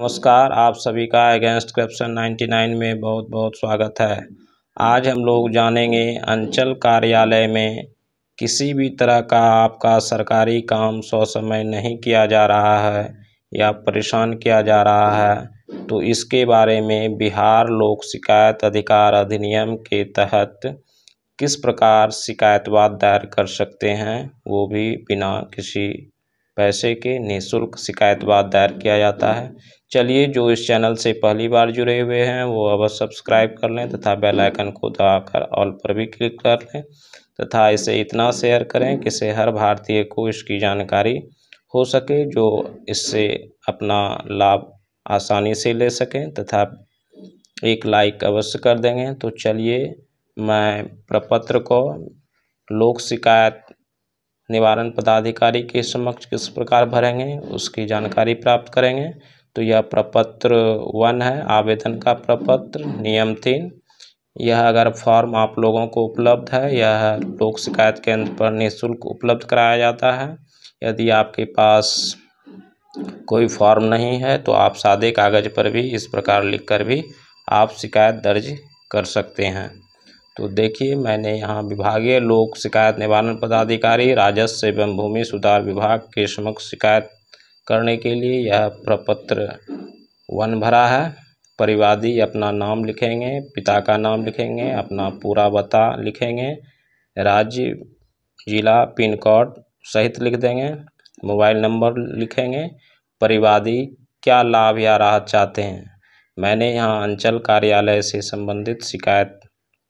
नमस्कार आप सभी का अगेंस्ट करप्शन 99 में बहुत बहुत स्वागत है आज हम लोग जानेंगे अंचल कार्यालय में किसी भी तरह का आपका सरकारी काम समय नहीं किया जा रहा है या परेशान किया जा रहा है तो इसके बारे में बिहार लोक शिकायत अधिकार अधिनियम के तहत किस प्रकार शिकायतवाद दायर कर सकते हैं वो भी बिना किसी पैसे के निःशुल्क शिकायतवाद दायर किया जाता है चलिए जो इस चैनल से पहली बार जुड़े हुए हैं वो अवश्य सब्सक्राइब कर लें तथा बेल आइकन को दबाकर ऑल पर भी क्लिक कर लें तथा इसे इतना शेयर करें कि इसे हर भारतीय को इसकी जानकारी हो सके जो इससे अपना लाभ आसानी से ले सकें तथा एक लाइक अवश्य कर देंगे तो चलिए मैं प्रपत्र को लोक शिकायत निवारण पदाधिकारी के समक्ष किस प्रकार भरेंगे उसकी जानकारी प्राप्त करेंगे तो यह प्रपत्र वन है आवेदन का प्रपत्र नियम तीन यह अगर फॉर्म आप लोगों को उपलब्ध है यह लोक शिकायत केंद्र पर निःशुल्क उपलब्ध कराया जाता है यदि आपके पास कोई फॉर्म नहीं है तो आप सादे कागज़ पर भी इस प्रकार लिखकर भी आप शिकायत दर्ज कर सकते हैं तो देखिए मैंने यहाँ विभागीय लोक शिकायत निवारण पदाधिकारी राजस्व एवं भूमि सुधार विभाग के समक्ष शिकायत करने के लिए यह प्रपत्र वन भरा है परिवादी अपना नाम लिखेंगे पिता का नाम लिखेंगे अपना पूरा पता लिखेंगे राज्य जिला पिन कोड सहित लिख देंगे मोबाइल नंबर लिखेंगे परिवादी क्या लाभ या राहत चाहते हैं मैंने यहाँ अंचल कार्यालय से संबंधित शिकायत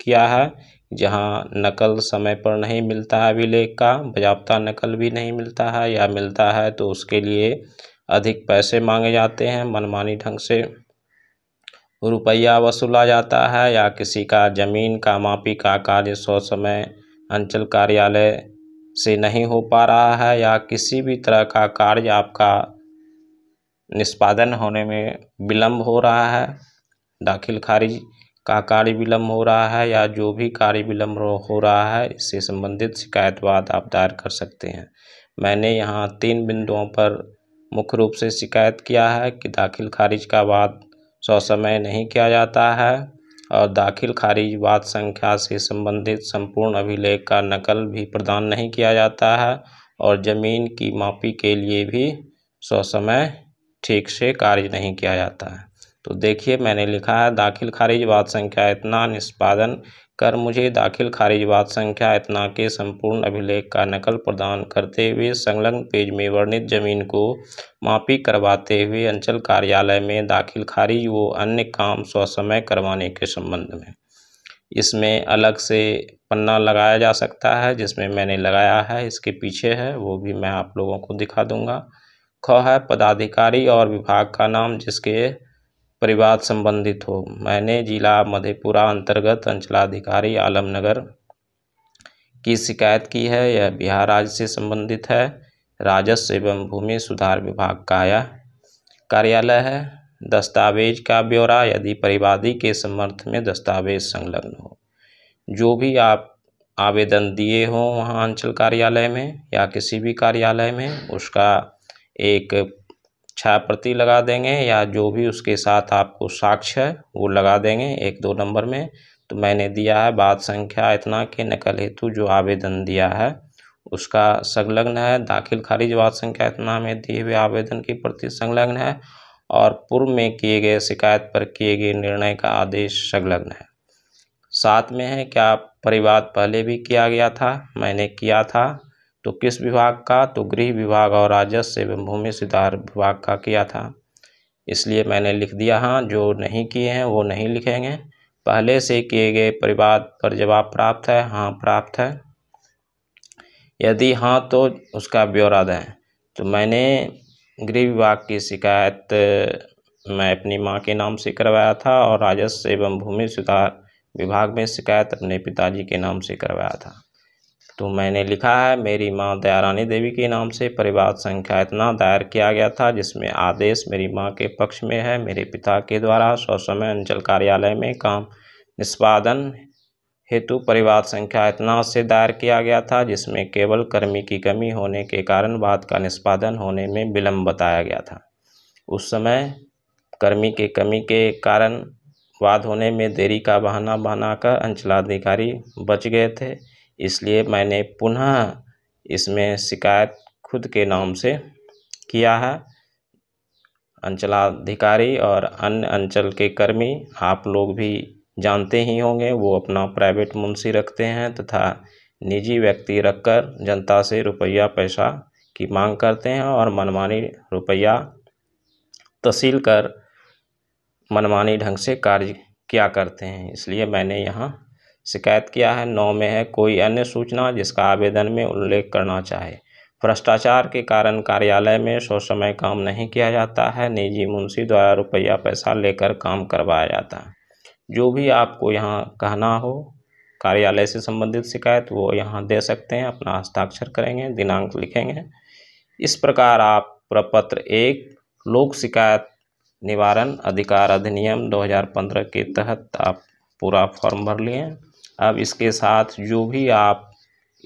किया है जहाँ नकल समय पर नहीं मिलता है अभिलेख का बजाबता नकल भी नहीं मिलता है या मिलता है तो उसके लिए अधिक पैसे मांगे जाते हैं मनमानी ढंग से रुपया वसूला जाता है या किसी का ज़मीन का मापी का कार्य समय अंचल कार्यालय से नहीं हो पा रहा है या किसी भी तरह का कार्य आपका निष्पादन होने में विलम्ब हो रहा है दाखिल खारिज का कार्य विलम्ब हो रहा है या जो भी कार्य विलम्ब हो रहा है इससे संबंधित शिकायतवाद आप दायर कर सकते हैं मैंने यहाँ तीन बिंदुओं पर मुख्य रूप से शिकायत किया है कि दाखिल खारिज का वाद समय नहीं किया जाता है और दाखिल खारिज वाद संख्या से संबंधित संपूर्ण अभिलेख का नकल भी प्रदान नहीं किया जाता है और ज़मीन की मापी के लिए भी समय ठीक से कार्य नहीं किया जाता है तो देखिए मैंने लिखा है दाखिल खारिज बात संख्या इतना निष्पादन कर मुझे दाखिल खारिज बात संख्या इतना के संपूर्ण अभिलेख का नकल प्रदान करते हुए संलग्न पेज में वर्णित जमीन को मापी करवाते हुए अंचल कार्यालय में दाखिल खारिज व अन्य काम स्वसमय करवाने के संबंध में इसमें अलग से पन्ना लगाया जा सकता है जिसमें मैंने लगाया है इसके पीछे है वो भी मैं आप लोगों को दिखा दूँगा ख है पदाधिकारी और विभाग का नाम जिसके परिवाद संबंधित हो मैंने जिला मधेपुरा अंतर्गत अंचलाधिकारी आलमनगर की शिकायत की है यह बिहार राज्य से संबंधित है राजस्व एवं भूमि सुधार विभाग का यह कार्यालय है दस्तावेज का ब्यौरा यदि परिवादी के समर्थ में दस्तावेज संलग्न हो जो भी आप आवेदन दिए हों वहाँ अंचल कार्यालय में या किसी भी कार्यालय में उसका एक छायाप्रति लगा देंगे या जो भी उसके साथ आपको साक्ष्य है वो लगा देंगे एक दो नंबर में तो मैंने दिया है बात संख्या इतना के नकल हेतु जो आवेदन दिया है उसका संलग्न है दाखिल खारिज बात संख्या इतना में दिए हुए आवेदन की प्रति संलग्न है और पूर्व में किए गए शिकायत पर किए गए निर्णय का आदेश संलग्न है साथ में है क्या परिवाद पहले भी किया गया था मैंने किया था तो किस विभाग का तो गृह विभाग और राजस्व एवं भूमि सुधार विभाग का किया था इसलिए मैंने लिख दिया हाँ जो नहीं किए हैं वो नहीं लिखेंगे पहले से किए गए परिवाद पर जवाब प्राप्त है हाँ प्राप्त है यदि हाँ तो उसका ब्यौरा दें तो मैंने गृह विभाग की शिकायत मैं अपनी माँ के नाम से करवाया था और राजस्व एवं भूमि सुधार विभाग में शिकायत अपने पिताजी के नाम से करवाया था तो मैंने लिखा है मेरी माँ दयारानी देवी के नाम से परिवार संख्या इतना दायर किया गया था जिसमें आदेश मेरी माँ के पक्ष में है मेरे पिता के द्वारा स्वसमय अंचल कार्यालय में काम निष्पादन हेतु परिवार संख्या इतना से दायर किया गया था जिसमें केवल कर्मी की कमी होने के कारण बात का निष्पादन होने में विलम्ब बताया गया था उस समय कर्मी के कमी के कारण वाद होने में देरी का बहाना कर अंचलाधिकारी बच गए थे इसलिए मैंने पुनः इसमें शिकायत खुद के नाम से किया है अंचलाधिकारी और अन्य अंचल के कर्मी आप लोग भी जानते ही होंगे वो अपना प्राइवेट मुंशी रखते हैं तथा निजी व्यक्ति रखकर जनता से रुपया पैसा की मांग करते हैं और मनमानी रुपया तसील कर मनमानी ढंग से कार्य किया करते हैं इसलिए मैंने यहाँ शिकायत किया है नौ में है कोई अन्य सूचना जिसका आवेदन में उल्लेख करना चाहे भ्रष्टाचार के कारण कार्यालय में समय काम नहीं किया जाता है निजी मुंशी द्वारा रुपया पैसा लेकर काम करवाया जाता है जो भी आपको यहाँ कहना हो कार्यालय से संबंधित शिकायत वो यहाँ दे सकते हैं अपना हस्ताक्षर करेंगे दिनांक लिखेंगे इस प्रकार आप प्रपत्र एक लोक शिकायत निवारण अधिकार अधिनियम 2015 के तहत आप पूरा फॉर्म भर लिए अब इसके साथ जो भी आप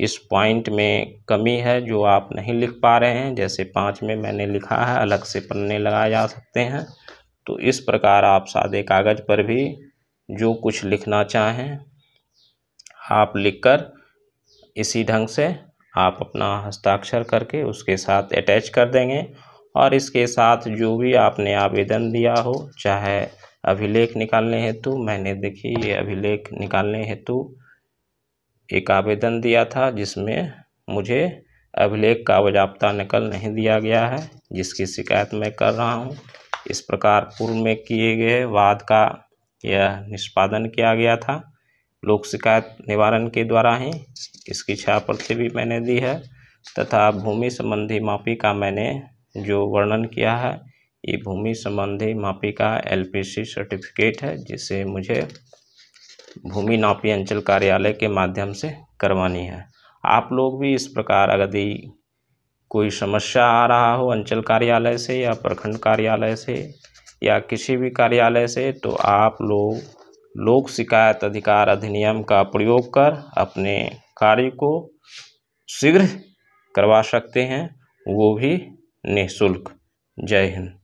इस पॉइंट में कमी है जो आप नहीं लिख पा रहे हैं जैसे पाँच में मैंने लिखा है अलग से पन्ने लगाए जा सकते हैं तो इस प्रकार आप सादे कागज़ पर भी जो कुछ लिखना चाहें आप लिखकर इसी ढंग से आप अपना हस्ताक्षर करके उसके साथ अटैच कर देंगे और इसके साथ जो भी आपने आवेदन दिया हो चाहे अभिलेख निकालने हेतु मैंने देखिए ये अभिलेख निकालने हेतु एक आवेदन दिया था जिसमें मुझे अभिलेख का बाजाबता नकल नहीं दिया गया है जिसकी शिकायत मैं कर रहा हूँ इस प्रकार पूर्व में किए गए वाद का यह निष्पादन किया गया था लोक शिकायत निवारण के द्वारा ही इसकी छह प्रति भी मैंने दी है तथा भूमि संबंधी माफी का मैंने जो वर्णन किया है ये भूमि संबंधी मापी का एल सर्टिफिकेट है जिसे मुझे भूमि नापी अंचल कार्यालय के माध्यम से करवानी है आप लोग भी इस प्रकार यदि कोई समस्या आ रहा हो अंचल कार्यालय से या प्रखंड कार्यालय से या किसी भी कार्यालय से तो आप लोग लोक शिकायत अधिकार अधिनियम का प्रयोग कर अपने कार्य को शीघ्र करवा सकते हैं वो भी निःशुल्क जय हिंद